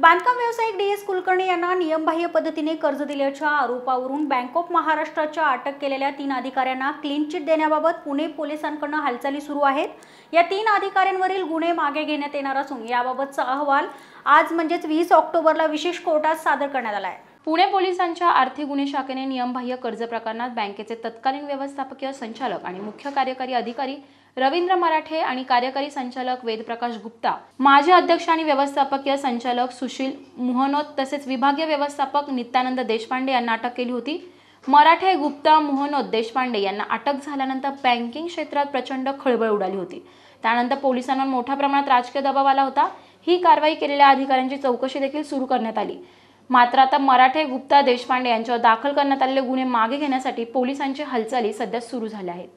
बांधकाम व्यावसायिक D S Kulkarni यांना नियमबाह्य पद्धतीने कर्ज दिल्याच्या आरोपावरून बँक ऑफ महाराष्ट्राच्या अटक केलेल्या तीन अधिकाऱ्यांना क्लीन चिट देण्याबाबत पुणे पोलिसांकडून हालचाली सुरू आहेत या तीन अधिकाऱ्यांवरील गुन्हे मागे घेण्यात येणार असून याबाबतचा अहवाल आज म्हणजेच वीस ऑक्टोबरला विशेष कोर्टात सादर करण्यात आला आहे पुणे पोलिसांच्या आर्थिक गुन्हे शाखेने नियमबाह्य कर्ज प्रकरणात बँकेचे तत्कालीन व्यवस्थापकीय संचालक आणि मुख्य कार्यकारी अधिकारी रवींद्र मराठे आणि कार्यकारी संचालक वेदप्रकाश गुप्ता माजी अध्यक्ष आणि व्यवस्थापकीय संचालक सुशील मोहनोत तसेच विभागीय व्यवस्थापक नित्यानंद देशपांडे यांना अटक केली होती मराठे गुप्ता मोहनोद देशपांडे यांना अटक झाल्यानंतर बँकिंग क्षेत्रात प्रचंड खळबळ उडाली होती त्यानंतर पोलिसांवर मोठ्या प्रमाणात राजकीय दबाव आला होता ही कारवाई केलेल्या अधिकाऱ्यांची चौकशी देखील सुरू करण्यात आली मात्र आता मराठे गुप्ता देशपांडे यांच्यावर दाखल करण्यात आलेले गुन्हे मागे घेण्यासाठी पोलिसांची हालचाली सध्या सुरू झाल्या आहेत